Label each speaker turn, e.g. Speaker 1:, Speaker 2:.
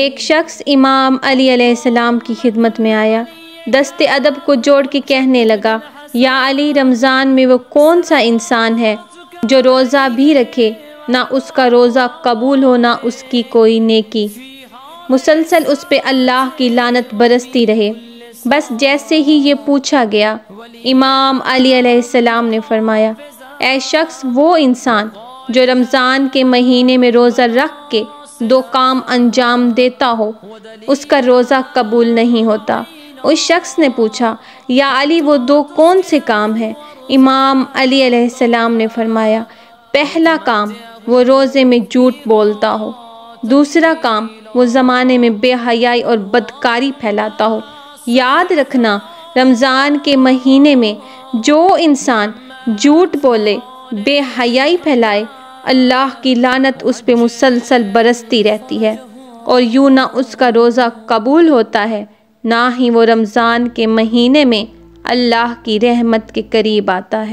Speaker 1: एक शख्स इमाम अली अलैहिस्सलाम की खिदमत में आया दस्ते अदब को जोड़ के कहने लगा या अली रमज़ान में वो कौन सा इंसान है जो रोज़ा भी रखे ना उसका रोज़ा कबूल हो ना उसकी कोई नेकी मुसलसल उस पर अल्लाह की लानत बरसती रहे बस जैसे ही ये पूछा गया इमाम अली अलैहिस्सलाम ने फरमाया ए शख्स वो इंसान जो रमज़ान के महीने में रोज़ा रख के दो काम अंजाम देता हो उसका रोज़ा कबूल नहीं होता उस शख्स ने पूछा या अली वो दो कौन से काम हैं इमाम अली सलाम ने फरमाया पहला काम वो रोज़े में झूठ बोलता हो दूसरा काम वो ज़माने में बेहयाई और बदकारी फैलाता हो याद रखना रमज़ान के महीने में जो इंसान झूठ बोले बेहयाई फैलाए अल्लाह की लानत उस पर मुसलसल बरसती रहती है और यूँ ना उसका रोज़ा कबूल होता है ना ही वो रमज़ान के महीने में अल्लाह की रहमत के करीब आता है